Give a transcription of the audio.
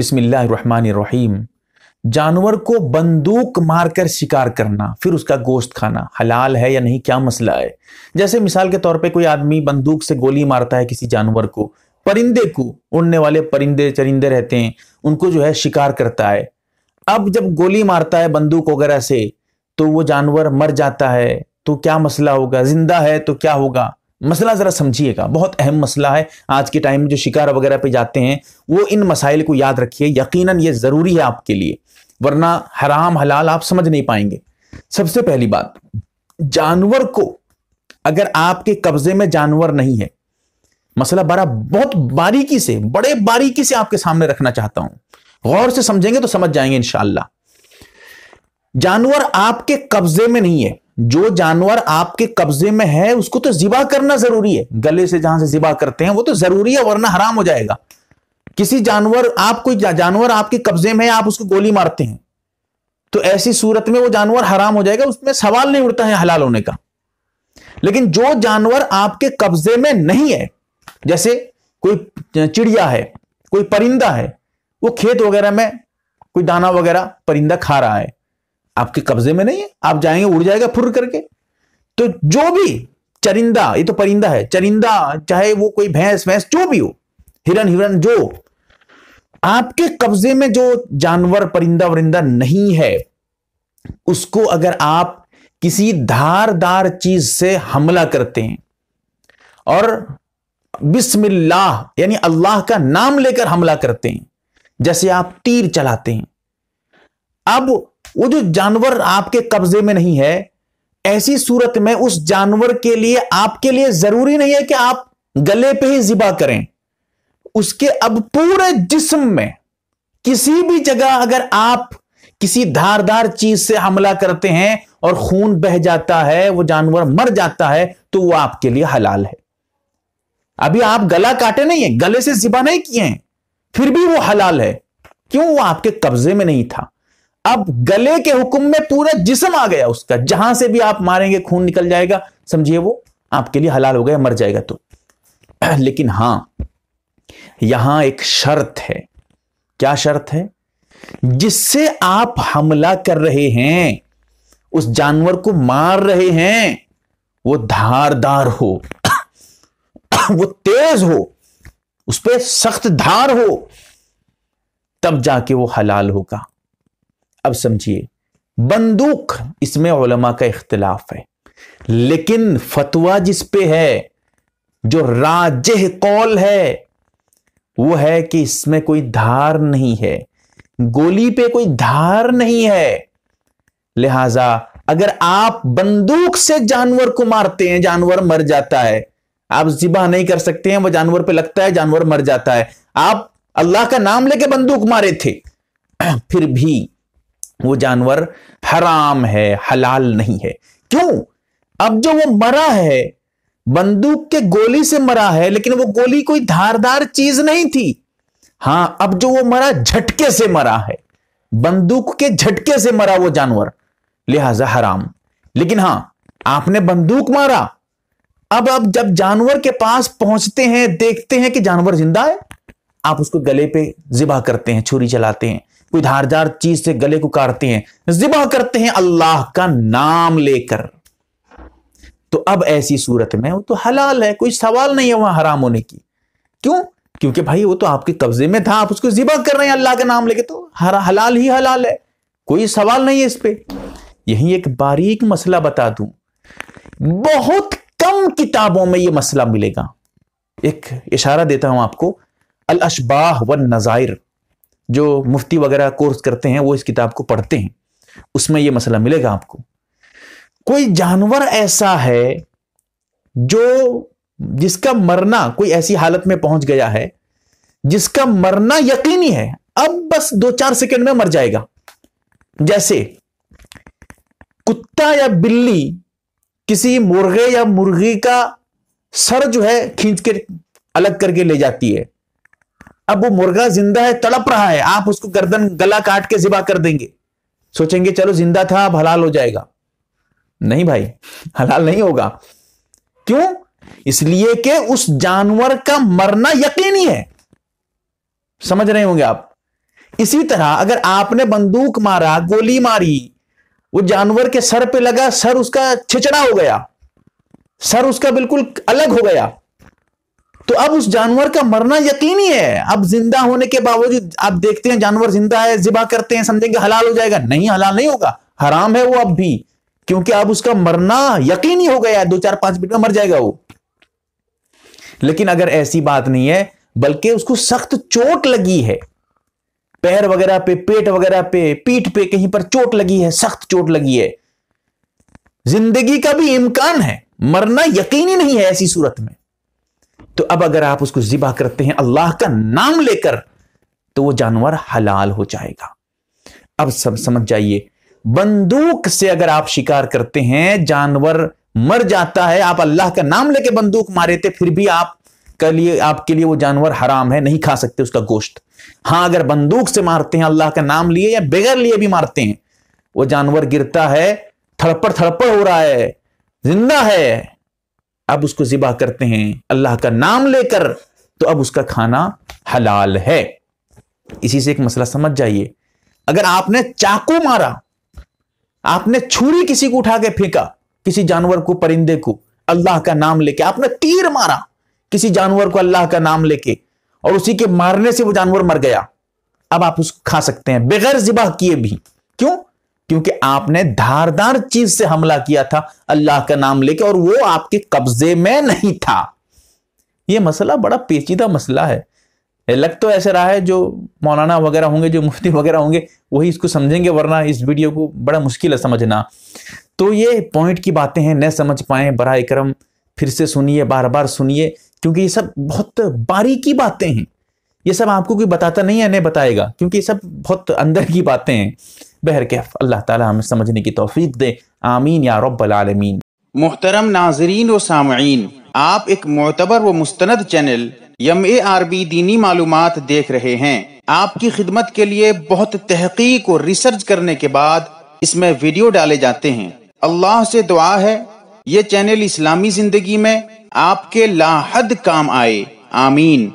बिस्मिल्लाहमान जानवर को बंदूक मारकर शिकार करना फिर उसका गोश्त खाना हलाल है या नहीं क्या मसला है जैसे मिसाल के तौर पे कोई आदमी बंदूक से गोली मारता है किसी जानवर को परिंदे को उड़ने वाले परिंदे चरिंदे रहते हैं उनको जो है शिकार करता है अब जब गोली मारता है बंदूक वगैरह से तो वो जानवर मर जाता है तो क्या मसला होगा जिंदा है तो क्या होगा मसला ज़रा समझिएगा बहुत अहम मसला है आज के टाइम में जो शिकार वगैरह पे जाते हैं वो इन मसाइल को याद रखिए यकीनन ये ज़रूरी है आपके लिए वरना हराम हलाल आप समझ नहीं पाएंगे सबसे पहली बात जानवर को अगर आपके कब्जे में जानवर नहीं है मसला बड़ा बहुत बारीकी से बड़े बारीकी से आपके सामने रखना चाहता हूं गौर से समझेंगे तो समझ जाएंगे इनशाला जानवर आपके कब्जे में नहीं है जो जानवर आपके कब्जे में है उसको तो जिबा करना जरूरी है गले से जहां से जिबा करते हैं वो तो जरूरी है वरना हराम हो जाएगा किसी जानवर आप कोई जानवर आपके कब्जे में है आप उसको गोली मारते हैं तो ऐसी सूरत में वो जानवर हराम हो जाएगा उसमें सवाल नहीं उठता है हलाल होने का लेकिन जो जानवर आपके कब्जे में नहीं है जैसे कोई चिड़िया है कोई परिंदा है वो खेत वगैरह में कोई दाना वगैरह परिंदा खा रहा है आपके कब्जे में नहीं है आप जाएंगे उड़ जाएगा फुर करके तो जो भी चरिंदा ये तो परिंदा है चरिंदा चाहे वो कोई भैंस भैंस जो भी हो हिरन हिरन जो आपके कब्जे में जो जानवर परिंदा वरिंदा नहीं है उसको अगर आप किसी धारदार चीज से हमला करते हैं और बिस्मिल्लाह यानी अल्लाह का नाम लेकर हमला करते हैं जैसे आप तीर चलाते हैं अब वो जो जानवर आपके कब्जे में नहीं है ऐसी सूरत में उस जानवर के लिए आपके लिए जरूरी नहीं है कि आप गले पे ही जिबा करें उसके अब पूरे जिस्म में किसी भी जगह अगर आप किसी धारदार चीज से हमला करते हैं और खून बह जाता है वो जानवर मर जाता है तो वो आपके लिए हलाल है अभी आप गला काटे नहीं है गले से जिबा नहीं किए हैं फिर भी वो हलाल है क्यों वो आपके कब्जे में नहीं था अब गले के हुक्म में पूरा जिसम आ गया उसका जहां से भी आप मारेंगे खून निकल जाएगा समझिए वो आपके लिए हलाल हो गया मर जाएगा तो लेकिन हां यहां एक शर्त है क्या शर्त है जिससे आप हमला कर रहे हैं उस जानवर को मार रहे हैं वो धारदार हो वो तेज हो उस पर सख्त धार हो तब जाके वो हलाल होगा अब समझिए बंदूक इसमें ओलमा का इख्तलाफ है लेकिन फतवा जिस पे है जो राजह कौल है वो है कि इसमें कोई धार नहीं है गोली पे कोई धार नहीं है लिहाजा अगर आप बंदूक से जानवर को मारते हैं जानवर मर जाता है आप जिबा नहीं कर सकते हैं वह जानवर पे लगता है जानवर मर जाता है आप अल्लाह का नाम लेके बंदूक मारे थे फिर भी वो जानवर हराम है हलाल नहीं है क्यों अब जो वो मरा है बंदूक के गोली से मरा है लेकिन वो गोली कोई धारदार चीज नहीं थी हां अब जो वो मरा झटके से मरा है बंदूक के झटके से मरा वो जानवर लिहाजा हराम लेकिन हां आपने बंदूक मारा अब अब जब जानवर के पास पहुंचते हैं देखते हैं कि जानवर जिंदा है आप उसको गले पे जिबा करते हैं छुरी चलाते हैं कोई धारदार चीज से गले को काटते हैं जिबा करते हैं अल्लाह का नाम लेकर तो अब ऐसी सूरत में वो तो हलाल है कोई सवाल नहीं है वहां हराम होने की क्यों क्योंकि भाई वो तो आपके कब्जे में था आप उसको जिबा कर रहे हैं अल्लाह का नाम लेके तो हरा हलाल ही हलाल है कोई सवाल नहीं है इस पर यही एक बारीक मसला बता दू बहुत कम किताबों में यह मसला मिलेगा एक इशारा देता हूं आपको अल अशबाह व नज़ायर जो मुफ्ती वगैरह कोर्स करते हैं वो इस किताब को पढ़ते हैं उसमें ये मसला मिलेगा आपको कोई जानवर ऐसा है जो जिसका मरना कोई ऐसी हालत में पहुंच गया है जिसका मरना यकीनी है अब बस दो चार सेकंड में मर जाएगा जैसे कुत्ता या बिल्ली किसी मुर्गे या मुर्गी का सर जो है खींच के अलग करके ले जाती है अब वो मुर्गा जिंदा है तड़प रहा है आप उसको गर्दन गला काट के जिबा कर देंगे सोचेंगे चलो जिंदा था अब हलाल हो जाएगा नहीं भाई हलाल नहीं होगा क्यों इसलिए कि उस जानवर का मरना यकीनी है समझ रहे होंगे आप इसी तरह अगर आपने बंदूक मारा गोली मारी वो जानवर के सर पे लगा सर उसका छिचड़ा हो गया सर उसका बिल्कुल अलग हो गया अब उस जानवर का मरना यकीनी है अब जिंदा होने के बावजूद आप देखते हैं जानवर जिंदा है जिबा करते हैं समझेंगे हलाल हो जाएगा नहीं हलाल नहीं होगा हराम है वो अब भी क्योंकि अब उसका मरना यकीनी हो गया है दो चार पांच मिनट में मर जाएगा वो लेकिन अगर ऐसी बात नहीं है बल्कि उसको सख्त चोट लगी है पैर वगैरह पे पेट वगैरह पे पीठ पे कहीं पर चोट लगी है सख्त चोट लगी है जिंदगी का भी इम्कान है मरना यकीनी नहीं है ऐसी सूरत में तो अब अगर आप उसको जिबा करते हैं अल्लाह का नाम लेकर तो वो जानवर हलाल हो जाएगा अब सब समझ जाइए बंदूक से अगर आप शिकार करते हैं जानवर मर जाता है आप अल्लाह का नाम लेके बंदूक मारे थे फिर भी आप के लिए आपके लिए वो जानवर हराम है नहीं खा सकते उसका गोश्त हाँ अगर बंदूक से मारते हैं अल्लाह का नाम लिए या बगैर लिए भी मारते हैं वो जानवर गिरता है थड़पड़ थड़पड़ हो रहा है जिंदा है अब उसको ज़िबा करते हैं अल्लाह का नाम लेकर तो अब उसका खाना हलाल है इसी से एक मसला समझ जाइए अगर आपने चाकू मारा आपने छुरी किसी को उठा के फेंका किसी जानवर को परिंदे को अल्लाह का नाम लेके आपने तीर मारा किसी जानवर को अल्लाह का नाम लेके और उसी के मारने से वो जानवर मर गया अब आप उसको खा सकते हैं बगैर जिबा किए भी क्यों क्योंकि आपने धारदार चीज से हमला किया था अल्लाह का नाम लेके और वो आपके कब्जे में नहीं था ये मसला बड़ा पेचीदा मसला है लग तो ऐसे रहा है जो मौलाना वगैरह होंगे जो मुफ्ती वगैरह होंगे वही इसको समझेंगे वरना इस वीडियो को बड़ा मुश्किल है समझना तो ये पॉइंट की बातें हैं न समझ पाए बर करम फिर से सुनिए बार बार सुनिए क्योंकि ये सब बहुत बारीकी बातें हैं ये सब आपको कोई बताता नहीं है नहीं बताएगा क्योंकि ये सब बहुत अंदर की बातें हैं बहर के अल्लाह ताला हमें समझने की तोफीक दे आमीन या रबालमीन मोहतरम नाजरीन व सामीन आप एक मोतबर व मुस्तनद channel M A R B दीनी मालूम देख रहे हैं आपकी खिदमत के लिए बहुत तहकीक और रिसर्च करने के बाद इसमें वीडियो डाले जाते हैं अल्लाह से दुआ है ये चैनल इस्लामी जिंदगी में आपके लाहद काम आए आमीन